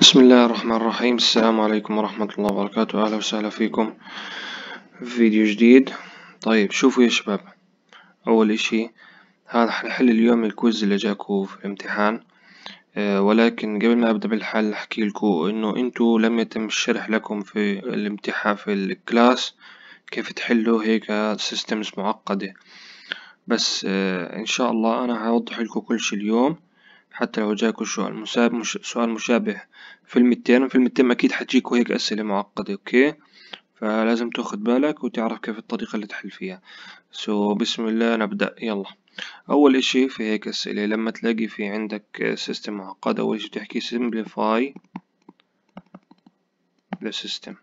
بسم الله الرحمن الرحيم السلام عليكم ورحمة الله وبركاته أهلا وسهلا فيكم في فيديو جديد طيب شوفوا يا شباب أول إشي حنحل اليوم الكويز اللي جاكو في الامتحان أه ولكن قبل ما أبدأ بالحل أحكي لكم إنه أنتوا لم يتم الشرح لكم في الامتحان في الكلاس كيف تحلوا هيك سيستمز معقدة بس أه إن شاء الله أنا هوضح لكم كل شي اليوم حتى لو جاكوا سؤال سؤال مشابه في المتين وفي المتين أكيد حتجيكوا هيك أسئلة معقدة أوكي فلازم تاخد بالك وتعرف كيف الطريقة اللي تحل فيها سو so, بسم الله نبدأ يلا أول إشي في هيك أسئلة لما تلاقي في عندك سيستم معقد أول إشي بتحكي سيمبليفاي ذا سيستم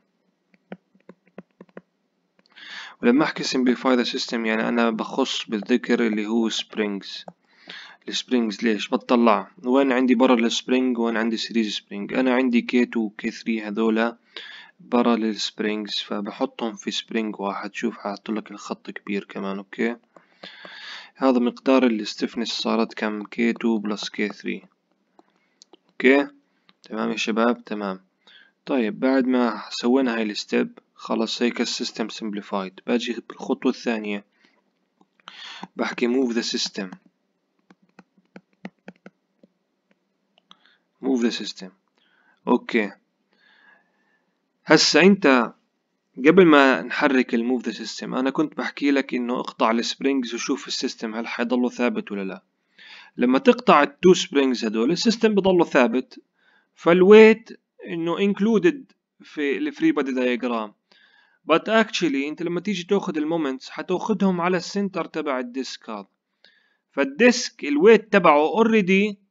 ولما أحكي سيمبليفاي ذا سيستم يعني أنا بخص بالذكر اللي هو سبرينجز السبرينجز ليش بتطلع وين عندي برا سبرينج وين عندي سيريز سبرينج انا عندي كي 2 وكي 3 هذولا برا سبرينجز فبحطهم في سبرينج واحد شوف حاحط لك الخط كبير كمان اوكي هذا مقدار الستفنس صارت كم كي 2 بلس كي 3 اوكي تمام يا شباب تمام طيب بعد ما سوينا هاي الستيب خلص هيك السيستم سمبليفايد باجي بالخطوة الثانية بحكي موف ذا سيستم موف ذا سيستم اوكي هسا انت قبل ما نحرك الموف ذا سيستم انا كنت بحكي لك انه اقطع السبرينجز وشوف السيستم هل حيضله ثابت ولا لا لما تقطع التو سبرينجز هدول السيستم بضله ثابت فالويت انه انكلودد في الفري بادي دايجرام بات اكشلي انت لما تيجي تاخذ المومنتس حتاخذهم على السنتر تبع الديسك هذا فالديسك الويت تبعه اوريدي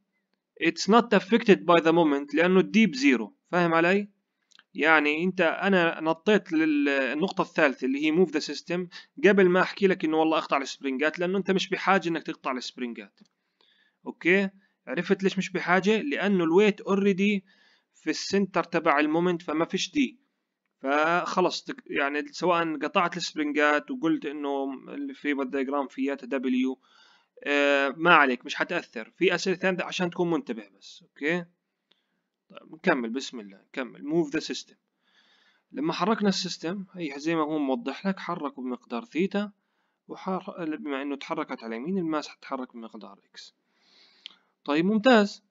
It's not affected by the moment لأنه الديب زيرو فاهم علي؟ يعني أنت أنا نطيت للنقطة الثالثة اللي هي موف ذا سيستم قبل ما أحكي لك إنه والله أقطع السبرنجات لأنه أنت مش بحاجة إنك تقطع السبرنجات أوكي؟ عرفت ليش مش بحاجة؟ لأنه الويت اوريدي في السنتر تبع المومنت فما فيش دي فخلص يعني سواء قطعت السبرنجات وقلت انه اللي في بالدايجرام فياتها دبليو آه، ما عليك مش حتأثر في أسئلة ثانية عشان تكون منتبه بس أوكي طيب نكمل بسم الله نكمل موف ذا سيستم لما حركنا السيستم هي زي ما هو موضح لك حركه بمقدار ثيتا وحر... بما انه تحركت على يمين الماس حتتحرك بمقدار اكس طيب ممتاز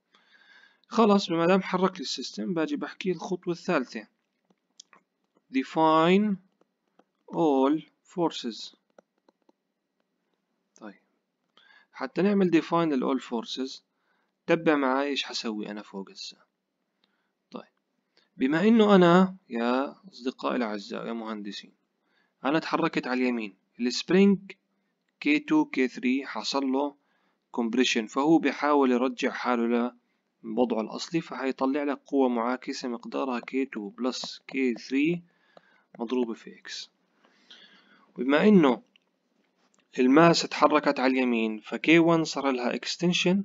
خلاص بما دام حرك لي السيستم باجي بحكي الخطوة الثالثة define all forces حتى نعمل define لل all forces تبع معاي ايش حسوي انا فوق هسه طيب بما انه انا يا اصدقائي الاعزاء يا مهندسين انا تحركت على اليمين السبرينج K2 K3 حصل له compression فهو بيحاول يرجع حاله لوضعه الأصلي فهيطلع لك قوة معاكسة مقدارها K2 بلس K3 مضروبة في X وبما إنه الماس تحركت على اليمين ف 1 صار لها extension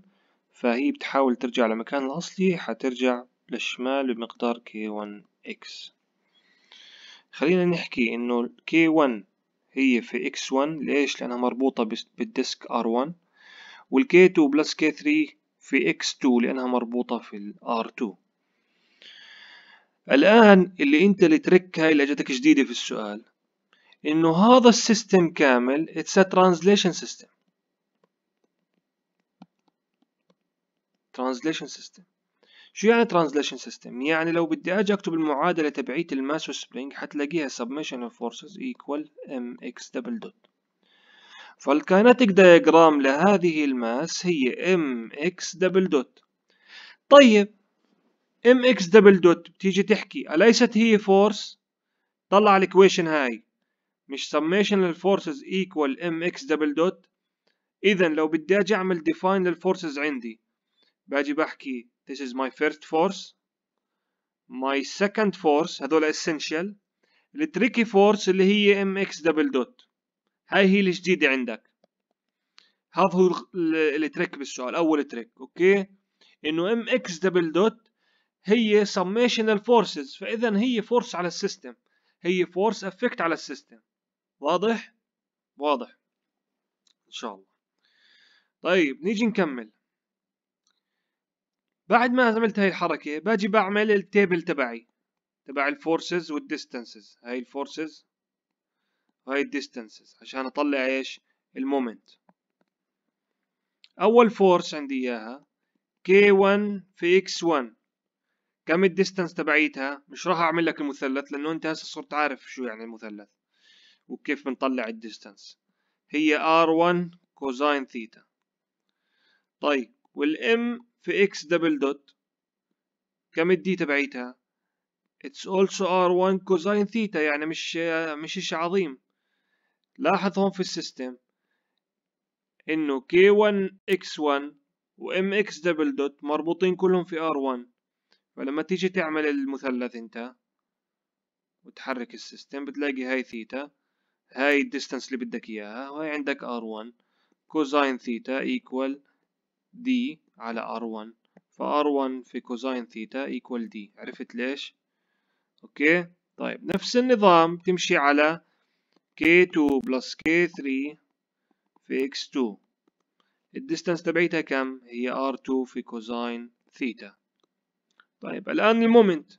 فهي بتحاول ترجع لمكان الأصلي حترجع للشمال بمقدار K1X خلينا نحكي إنه K1 هي في X1 ليش؟ لأنها مربوطة بالديسك R1 والK2 بلس K3 في X2 لأنها مربوطة في ال R2 الآن اللي أنت التريك هاي اللي أجتك جديدة في السؤال انه هذا السيستم كامل اتس ا translation system translation شو يعني translation system يعني لو بدي اجي اكتب المعادله تبعية الماس والسبرينج حتلاقيها سبميشن اوف فورسز ايكوال ام اكس دبل دوت فالكاينتيك دايجرام لهذه الماس هي اكس دبل دوت طيب اكس دبل دوت بتيجي تحكي اليست هي فورس طلع الاكويشن هاي مش summation للفورسز equal mx دبل دوت اذا لو بدي اجي اعمل define للفورسز عندي باجي بحكي this is my first force my second force هذول essential التريكي فورس اللي هي mx دبل دوت هاي هي الجديدة عندك هذا هو التريك بالسؤال اول تريك اوكي انه mx اكس دبل دوت هي سميشن للفورسز فاذا هي فورس على السيستم هي فورس افكت على السيستم واضح واضح ان شاء الله طيب نيجي نكمل بعد ما عملت هاي الحركة باجي بعمل التيبل تبعي تبع الفورسز والديستانسز هاي الفورسز وهي الديستانسز عشان اطلع ايش المومنت اول فورس عندي اياها K1 في X1 كم الديستانس تبعيتها مش راح اعمل لك المثلث لانه انت هسه صرت عارف شو يعني المثلث وكيف بنطلع الديستانس هي R1 كوزاين ثيتا طيب والام في اكس دبل دوت كم الدي تبعيتها اتس اولسو ار 1 كوزاين ثيتا يعني مش مش شيء عظيم لاحظ هون في السيستم انه k 1 اكس 1 وام اكس دبل دوت مربوطين كلهم في ار 1 فلما تيجي تعمل المثلث انت وتحرك السيستم بتلاقي هاي ثيتا هاي الدستنس اللي بدك اياها وهي عندك r1 كوزاين ثيتا ايكوال دي على 1 فار فr1 في كوزاين ثيتا ايكوال دي عرفت ليش اوكي طيب نفس النظام تمشي على k2 بلس k3 في x2 الدستنس تبعيتها كم هي r2 في كوزاين ثيتا طيب الآن المومنت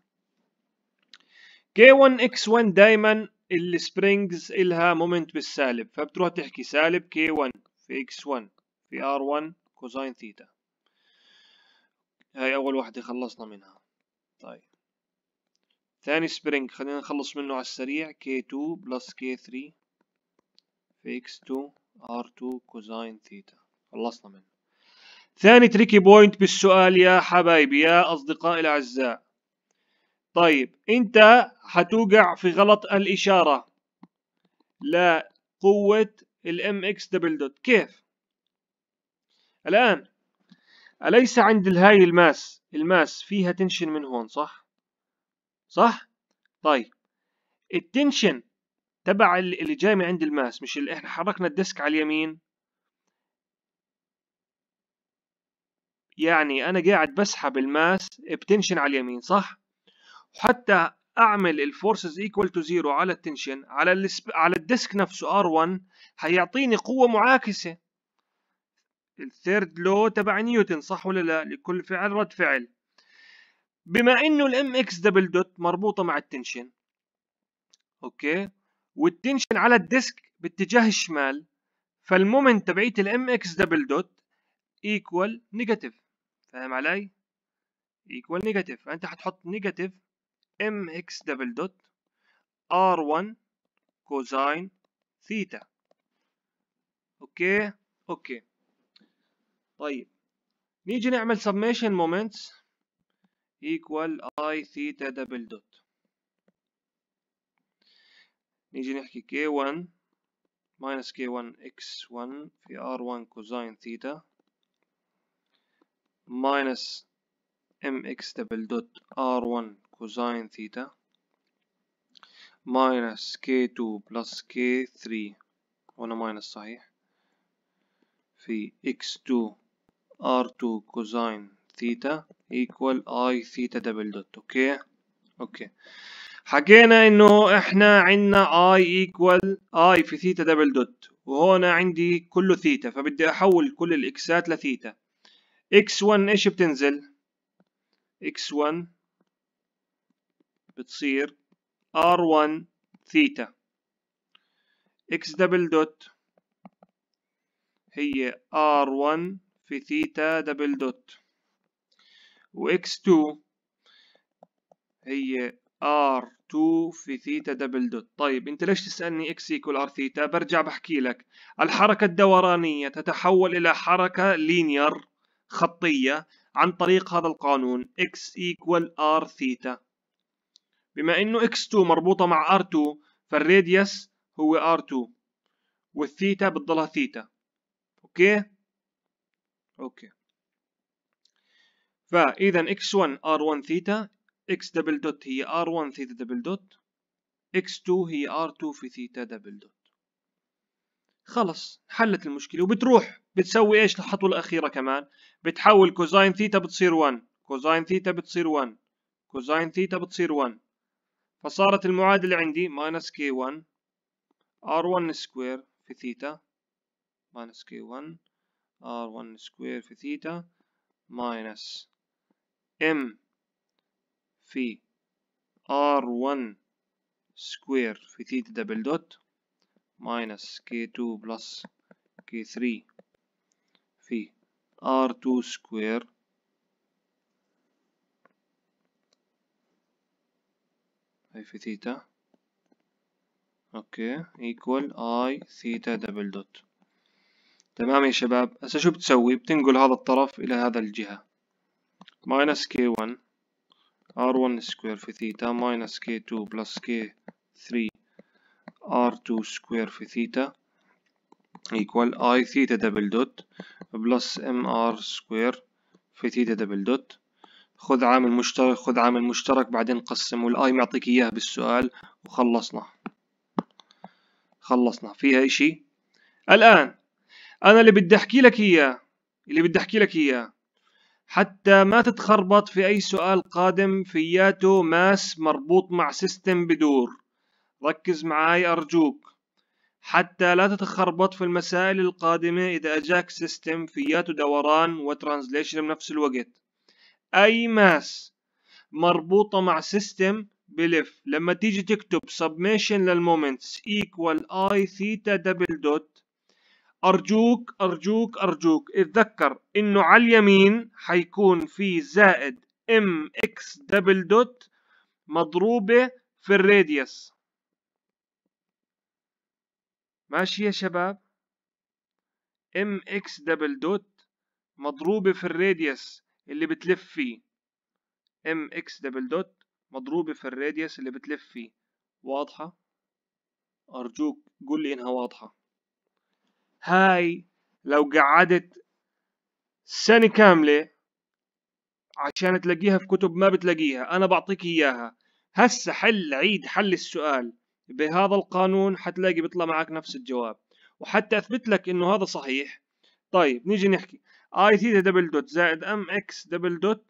K1 X1 دائما السبرينجز إلها مومنت بالسالب فبتروح تحكي سالب K1 في X1 في R1 كوزين ثيتا هاي أول واحدة خلصنا منها طيب ثاني سبرينج خلينا نخلص منه على السريع K2 بلس K3 في X2 R2 كوزين ثيتا خلصنا منه ثاني تريكي بوينت بالسؤال يا حبايبي يا أصدقائي الأعزاء طيب انت حتوقع في غلط الاشاره لقوه الام اكس دبل دوت كيف الان اليس عند الهاي الماس الماس فيها تنشن من هون صح صح طيب التنشن تبع اللي جاي من عند الماس مش اللي احنا حركنا الديسك على اليمين يعني انا قاعد بسحب الماس بتنشن على اليمين صح حتى اعمل الفورسز ايكوال تو زيرو على التنشن على السب... على الديسك نفسه ار 1 هيعطيني قوة معاكسة الثيرد لو تبع نيوتن صح ولا لا لكل فعل رد فعل بما انه الام اكس دبل دوت مربوطة مع التنشن اوكي والتنشن على الديسك باتجاه الشمال فالمومنت تبعيه الام اكس دبل دوت ايكوال نيجاتيف فاهم علي؟ ايكوال نيجاتيف فانت حتحط نيجاتيف mx double dot r1 cosine ثيتا اوكي اوكي طيب نيجي نعمل summation moments equal i ثيتا double dot نيجي نحكي k1 minus k1 x1 في r1 cosine ثيتا minus mx double dot r1 كوزين ثيتا ماينس كي تو بلس كي ثري هنا ماينس صحيح في اكس تو ار تو كوزين ثيتا ايكوال اي ثيتا دبل دوت اوكي اوكي حكينا انه احنا عندنا اي ايكوال اي في ثيتا دبل دوت وهنا عندي كله ثيتا فبدي احول كل الاكسات لثيتا اكس 1 ايش بتنزل اكس 1 بتصير R1 ثيتا X دبل دوت هي R1 في ثيتا دبل دوت و X2 هي R2 في ثيتا دبل دوت طيب انت ليش تسألني X equal R ثيتا برجع بحكي لك الحركة الدورانية تتحول إلى حركة لينير خطية عن طريق هذا القانون X equal R ثيتا بما انه x2 مربوطة مع r2 فالراديوس هو r2 والثيتا بتضلها ثيتا اوكي اوكي فاذا x1 r1 ثيتا x دبل دوت هي r1 ثيتا دبل دوت x2 هي r2 في ثيتا دبل دوت خلص حلت المشكلة وبتروح بتسوي ايش الخطوة الأخيرة كمان بتحول كوزاين ثيتا بتصير 1 كوزاين ثيتا بتصير 1 كوزاين ثيتا بتصير 1 فصارت المعادلة عندي ماينس كي 1 ار 1 سكوير في ثيتا ماينس كي 1 ار 1 سكوير في ثيتا ماينس ام في ار 1 سكوير في ثيتا دبل دوت ماينس كي 2 بلس كي 3 في ار 2 سكوير اي في ثيتا اوكي ايكوال اي ثيتا دبل دوت تمام يا شباب هسه شو بتسوي بتنقل هذا الطرف الى هذا الجهة ماينس كي 1 ار 1 سكوير في ثيتا ماينس كي 2 بلس كي 3 ار 2 سكوير في ثيتا ايكوال اي ثيتا دبل دوت بلس ام ار سكوير في ثيتا دبل دوت خذ عامل مشترك خذ عامل مشترك بعدين قسم والاي معطيك اياه بالسؤال وخلصنا خلصنا فيها اشي الان انا اللي بدي احكي لك اياه اللي بدي احكي لك اياه حتى ما تتخربط في اي سؤال قادم فياته ماس مربوط مع سيستم بدور ركز معاي ارجوك حتى لا تتخربط في المسائل القادمة إذا أجاك سيستم فياته دوران وترانزليشن بنفس الوقت اي ماس مربوطه مع سيستم بلف لما تيجي تكتب سبميشن للمومنتس ايكوال اي ثيتا دبل دوت ارجوك ارجوك ارجوك اتذكر انه على اليمين حيكون في زائد ام اكس دبل دوت مضروبه في الراديوس ماشي يا شباب ام اكس دبل دوت مضروبه في الراديوس اللي بتلف فيه ام اكس دبل دوت مضروبة في الراديوس اللي بتلف فيه واضحة أرجوك قول لي إنها واضحة هاي لو قعدت سنة كاملة عشان تلاقيها في كتب ما بتلاقيها أنا بعطيك إياها هسه حل عيد حل السؤال بهذا القانون حتلاقي بيطلع معك نفس الجواب وحتى أثبت لك إنه هذا صحيح طيب نيجي نحكي اي تي دبل دوت زائد ام اكس دبل دوت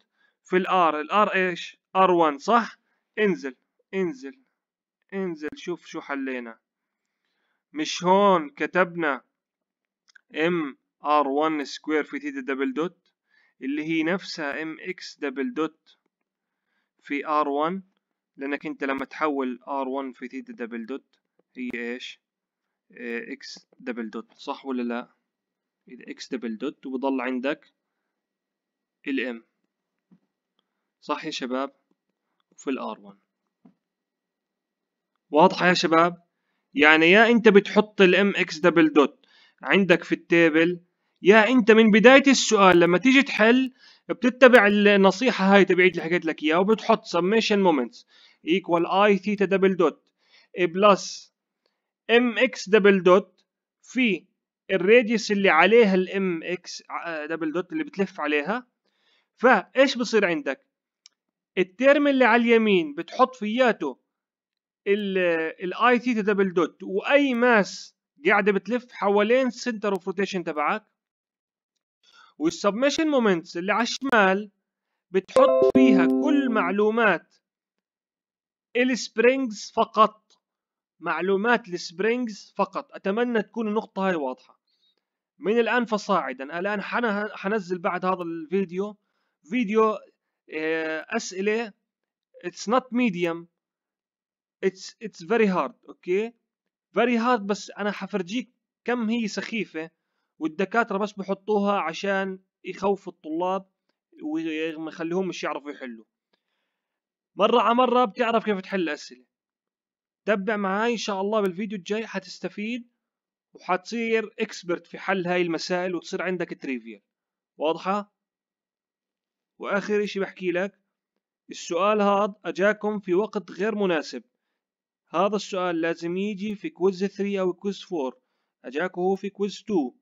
في الار الار ايش ار 1 صح انزل انزل انزل شوف شو حلينا مش هون كتبنا ام ار 1 سكوير في تيتا دبل دوت اللي هي نفسها ام اكس دبل دوت في ار 1 لانك انت لما تحول ار 1 في تيتا دبل دوت هي ايش إيه، اكس دبل دوت صح ولا لا إذا اكس دبل دوت وبضل عندك الام صح يا شباب في الار 1 واضحه يا شباب يعني يا انت بتحط الام اكس دبل دوت عندك في التيبل يا انت من بدايه السؤال لما تيجي تحل بتتبع النصيحه هاي تبعيت اللي حكيت لك اياها وبتحط سميشن مومنتس ايكوال اي ثيتا دبل دوت بلس ام اكس دبل دوت في الراديوس اللي عليها الام اكس دبل دوت اللي بتلف عليها فايش بصير عندك الترم اللي على اليمين بتحط فياته الاي ثيتا دبل دوت واي ماس قاعده بتلف حوالين سنتر اوف روتيشن تبعك والسبمشن مومنتس اللي على الشمال بتحط فيها كل معلومات السبرينجز فقط معلومات السبرينجز فقط اتمنى تكون النقطه هاي واضحه من الآن فصاعدا الآن حنزل بعد هذا الفيديو فيديو آه، أسئلة it's not medium it's اتس very hard اوكي فيري very hard بس انا حفرجيك كم هي سخيفة والدكاترة بس بحطوها عشان يخوفوا الطلاب وما يخليهم مش يعرفوا يحلوا مرة على مرة بتعرف كيف تحل الأسئلة تبع معاي إن شاء الله بالفيديو الجاي حتستفيد وحتصير اكسبرت في حل هاي المسائل وتصير عندك تريفيا واضحة؟ واخر اشي بحكي لك السؤال هذا اجاكم في وقت غير مناسب هذا السؤال لازم يجي في كويز 3 او كويز 4 اجاكم هو في كويز 2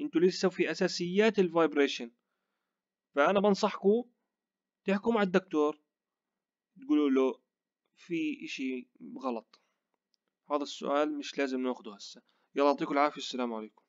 انتوا لسه في اساسيات الفايبريشن فانا بنصحكم تحكوا مع الدكتور تقولوا له في اشي غلط هذا السؤال مش لازم ناخده هسه يلا يعطيكم العافية السلام عليكم